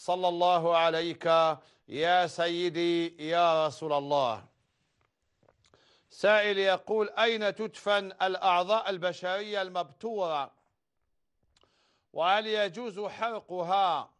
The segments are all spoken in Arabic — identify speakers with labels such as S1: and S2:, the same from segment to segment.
S1: صلى الله عليك يا سيدي يا رسول الله سائل يقول أين تدفن الأعضاء البشرية المبتورة وهل يجوز حرقها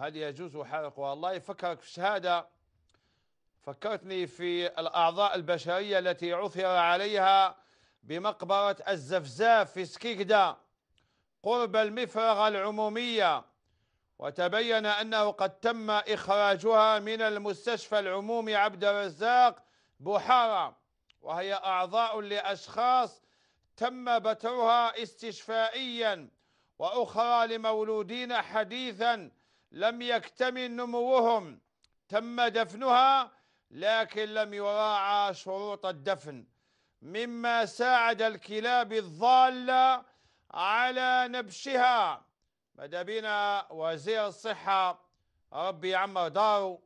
S1: هل يجوز حرقها الله يفكرك في الشهادة فكرتني في الأعضاء البشرية التي عثر عليها بمقبرة الزفزاف في سكيكدا قرب المفرغة العمومية وتبين أنه قد تم إخراجها من المستشفى العمومي عبد الرزاق بحارة وهي أعضاء لأشخاص تم بترها استشفائيا وأخرى لمولودين حديثا لم يكتمل نموهم تم دفنها لكن لم يراعى شروط الدفن مما ساعد الكلاب الضالة على نبشها ماذا بنا وزير الصحة ربي يعمر داره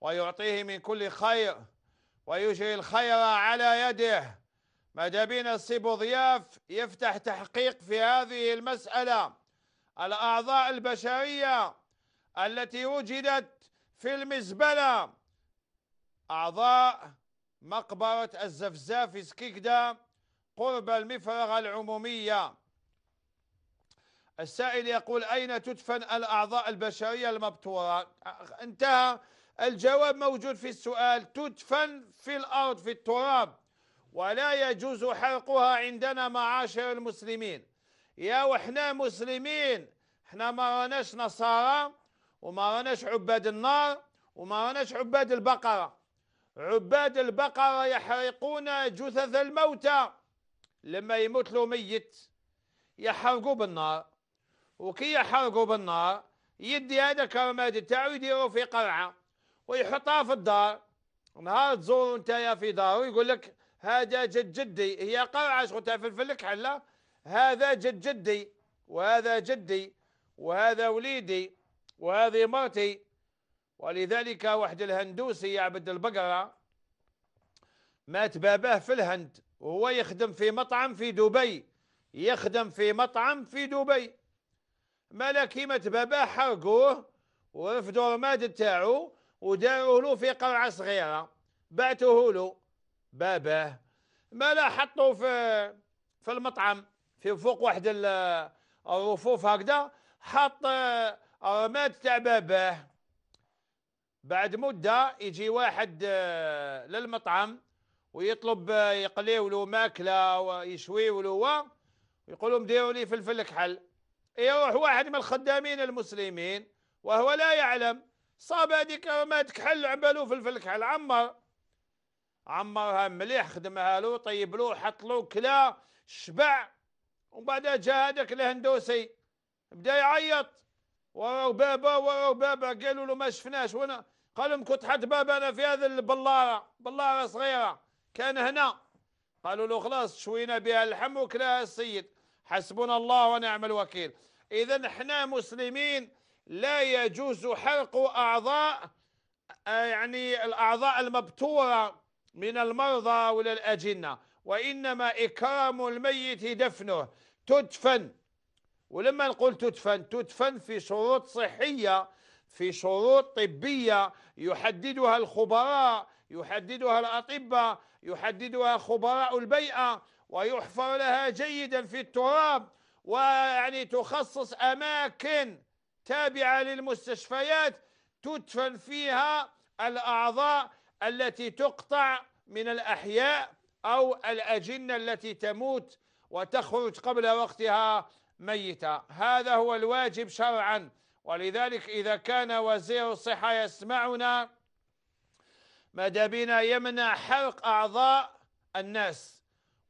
S1: ويعطيه من كل خير ويجري الخير على يده ماذا بنا السيبو ضياف يفتح تحقيق في هذه المسألة الأعضاء البشرية التي وجدت في المزبلة أعضاء مقبرة الزفزاف في سكيكدا قرب المفرغة العمومية السائل يقول أين تدفن الأعضاء البشرية المبتورة انتهى الجواب موجود في السؤال تدفن في الأرض في التراب ولا يجوز حرقها عندنا معاشر المسلمين يا وحنا مسلمين احنا ما راناش نصارى وما راناش عباد النار وما راناش عباد البقرة عباد البقرة يحرقون جثث الموتى لما يموت له ميت يحرقوا بالنار وكي يحرقوا بالنار يدي هذا الكرماد تاعو يديروا في قرعه ويحطها في الدار نهار تزور انت يا في داره يقول لك هذا جد جدي هي قرعه شغل في الفلك حله هذا جد جدي وهذا جدي وهذا وليدي وهذه مرتي ولذلك واحد الهندوسي يعبد البقره مات باباه في الهند وهو يخدم في مطعم في دبي يخدم في مطعم في دبي مالا كيما باباه حرقوه ورفدوا رماد تاعو وداروه له في قرعه صغيره بعتوه له باباه مالا حطوه في في المطعم في فوق واحد الرفوف هكذا حط الرماد تاع باباه بعد مده يجي واحد آه، للمطعم ويطلب آه، يقليولو ماكله ويشويولو ويقول لهم ديروا لي فلفل كحل يروح إيه، واحد من الخدامين المسلمين وهو لا يعلم صاب هذيك ما كحل عبالو في الكحل عمر عمرها مليح خدمها له طيب له حط له كلا شبع ومن بعد جا هذاك الهندوسي بدا يعيط وراه بابا وراه بابا قالوا له ما شفناش وانا قال لهم كنت حط بابا انا في هذا البلاره بلاره صغيره كان هنا قالوا له خلاص شوينا بها اللحم وكلاها السيد حسبنا الله ونعم الوكيل إذا احنا مسلمين لا يجوز حرق أعضاء يعني الأعضاء المبتورة من المرضى ولا الأجنة وإنما إكرام الميت دفنه تدفن ولما نقول تدفن تدفن في شروط صحية في شروط طبية يحددها الخبراء يحددها الأطباء يحددها خبراء البيئة ويحفر لها جيدا في التراب ويعني تخصص أماكن تابعة للمستشفيات تدفن فيها الأعضاء التي تقطع من الأحياء أو الأجنة التي تموت وتخرج قبل وقتها ميتة هذا هو الواجب شرعا ولذلك إذا كان وزير الصحة يسمعنا ماذا بنا يمنع حرق أعضاء الناس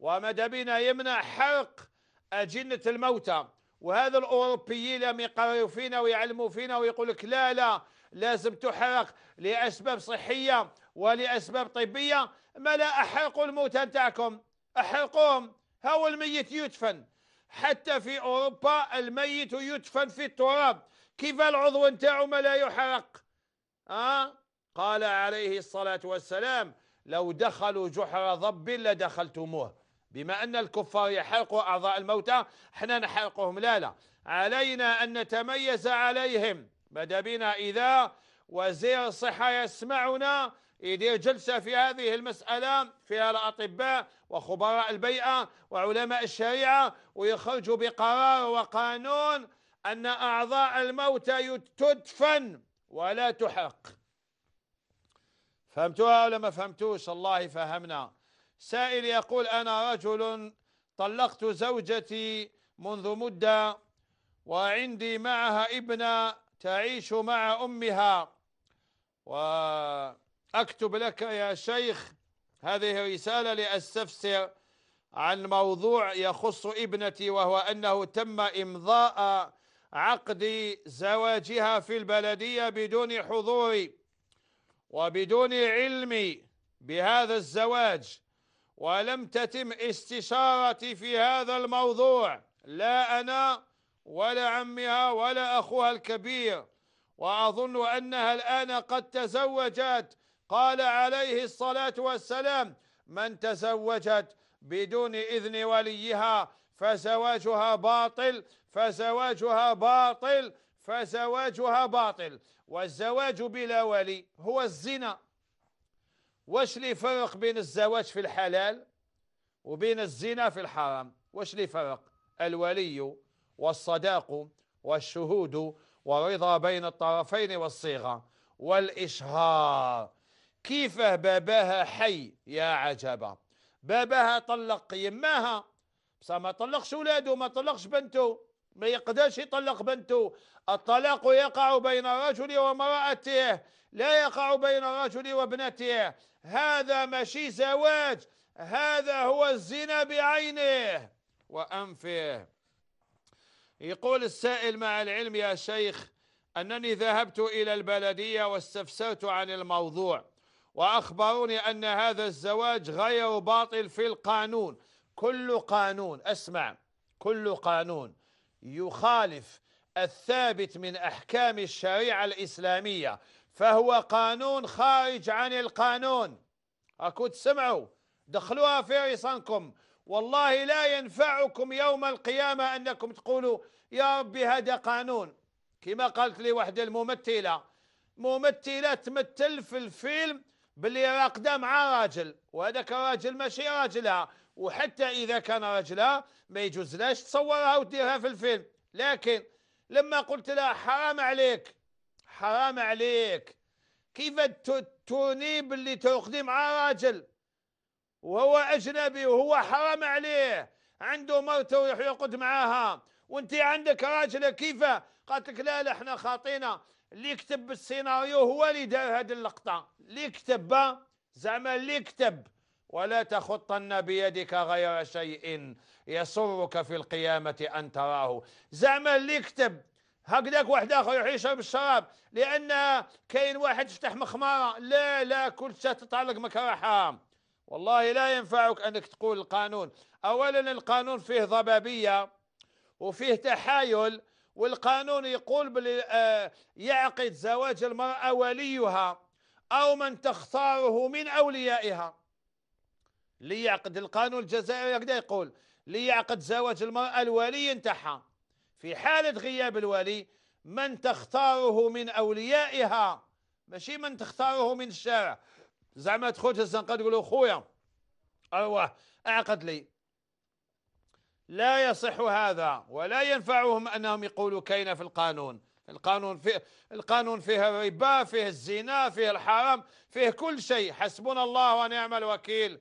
S1: ومدى بنا يمنع حرق أجنة الموتى وهذا الأوروبيين لم يقرروا فينا ويعلموا فينا ويقول لك لا لا لازم تحرق لأسباب صحية ولأسباب طبية ما لا أحرقوا الموتى نتاعكم أحرقوهم هو الميت يدفن حتى في أوروبا الميت يدفن في التراب كيف العضو نتاعو ما لا يحرق أه؟ قال عليه الصلاة والسلام لو دخلوا جحر ضب لدخلتموه بما أن الكفار يحرقوا أعضاء الموتى احنا نحرقهم لا لا علينا أن نتميز عليهم بدا بنا إذا وزير الصحة يسمعنا يدير جلسة في هذه المسألة فيها الأطباء وخبراء البيئة وعلماء الشريعة ويخرجوا بقرار وقانون أن أعضاء الموتى تدفن ولا تحرق فهمتوها ولا ما فهمتوش الله فهمنا سائل يقول أنا رجل طلقت زوجتي منذ مدة وعندي معها ابنة تعيش مع أمها وأكتب لك يا شيخ هذه رسالة لأستفسر عن موضوع يخص ابنتي وهو أنه تم إمضاء عقد زواجها في البلدية بدون حضوري وبدون علمي بهذا الزواج ولم تتم استشارتي في هذا الموضوع لا أنا ولا عمها ولا أخوها الكبير وأظن أنها الآن قد تزوجت قال عليه الصلاة والسلام من تزوجت بدون إذن وليها فزواجها باطل فزواجها باطل فزواجها باطل والزواج بلا ولي هو الزنا واش لي فرق بين الزواج في الحلال وبين الزنا في الحرام واش لي فرق الولي والصداق والشهود ورضا بين الطرفين والصيغة والإشهار كيف باباها حي يا عجبة باباها طلق يماها بصح ما طلقش ولاده ما طلقش بنته ما يقدرش يطلق بنته الطلاق يقع بين الرجل وامرأته لا يقع بين الرجل وابنته هذا ماشي زواج هذا هو الزنا بعينه وأنفه يقول السائل مع العلم يا شيخ أنني ذهبت إلى البلدية واستفسرت عن الموضوع وأخبروني أن هذا الزواج غير باطل في القانون كل قانون أسمع كل قانون يخالف الثابت من أحكام الشريعة الإسلامية فهو قانون خارج عن القانون أكو تسمعوا دخلوها في رصانكم والله لا ينفعكم يوم القيامة أنكم تقولوا يا ربي هذا قانون كما قالت لي واحدة الممثلة ممثلة تمثل في الفيلم باللي راقدة مع راجل وهذاك الراجل ماشي راجلها وحتى إذا كان راجلها ما يجوز لاش تصورها وتديرها في الفيلم لكن لما قلت لها حرام عليك حرام عليك كيف تنيب اللي تقضي مع آه راجل وهو أجنبي وهو حرام عليه عنده مرته ويروح يقعد معاها وانت عندك راجله كيف قالت لك لا لا احنا خاطينا اللي كتب السيناريو هو اللي دار هذه اللقطه اللي كتب زعما اللي كتب ولا تخطن بيدك غير شيء يسرك في القيامة أن تراه زعما اللي يكتب هكذاك واحد اخر يروح يشرب الشراب لان كاين واحد يفتح مخمارة لا لا كل شيء تتعلق مكره حرام والله لا ينفعك انك تقول القانون اولا القانون فيه ضبابيه وفيه تحايل والقانون يقول آه، يعقد زواج المراه وليها او من تختاره من اوليائها ليعقد القانون الجزائري هكذا يقول ليعقد زواج المرأة الولي نتاعها في حالة غياب الولي من تختاره من أوليائها ماشي من تختاره من الشارع زعما تخرج الزنقة تقول له خويا أروح أعقد لي لا يصح هذا ولا ينفعهم أنهم يقولوا كاين في القانون القانون فيه القانون فيه الربا فيه الزنا فيه الحرام فيه كل شيء حسبنا الله ونعم الوكيل